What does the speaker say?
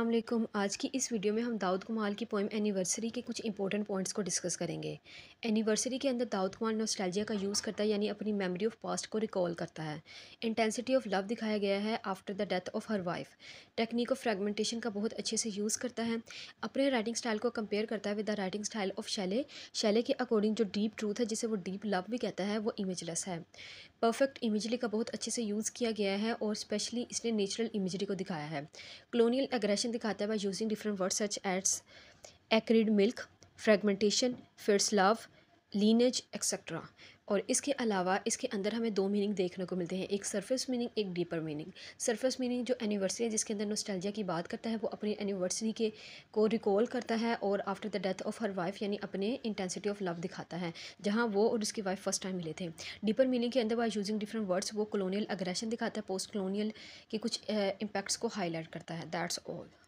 अल्लाम आज की इस वीडियो में हम दाऊद कमाल की पोइम एनिवर्सरी के कुछ इंपॉर्टेंट पॉइंट्स को डिस्कस करेंगे एनिवर्सरी के अंदर दाऊद कमाल नोस्टैल्जिया का यूज़ करता है यानी अपनी मेमोरी ऑफ पास्ट को रिकॉल करता है इंटेंसिटी ऑफ लव दिखाया गया है after the death of her wife technique of fragmentation का बहुत अच्छे से यूज़ करता है अपने राइटिंग स्टाइल को कंपेयर करता है with the writing style of Shelley Shelley के अकॉर्डिंग जो डीप ट्रूथ है जिसे वो डीप लव भी कहता है वो इमेजलेस है परफेक्ट इमेजरी का बहुत अच्छे से यूज़ किया गया है और स्पेशली इसने नेचुरल इमेजरी को दिखाया है कलोनियल एग्रेशन एक्सप्लेनेशन दिखाता है by using different word such as acrid milk fragmentation fierce love lineage etcetera और इसके अलावा इसके अंदर हमें दो मीनिंग देखने को मिलते हैं एक सरफेस मीनिंग एक डीपर मीनिंग सरफेस मीनिंग जो एनिवर्सरी है जिसके अंदर नोस्टैल्जिया की बात करता है वो अपनी एनिवर्सरी के को रिकॉल करता है और after the death of her wife यानी अपने इंटेंसिटी ऑफ लव दिखाता है जहाँ वो और उसकी वाइफ फर्स्ट टाइम मिले थे डीपर मीनिंग के अंदर वाई यूजिंग डिफरेंट वर्ड्स वो कलोनियल अग्रेशन दिखाता है पोस्ट कलोनियल के कुछ इम्पैक्ट्स को हाईलाइट करता है दैट्स ऑल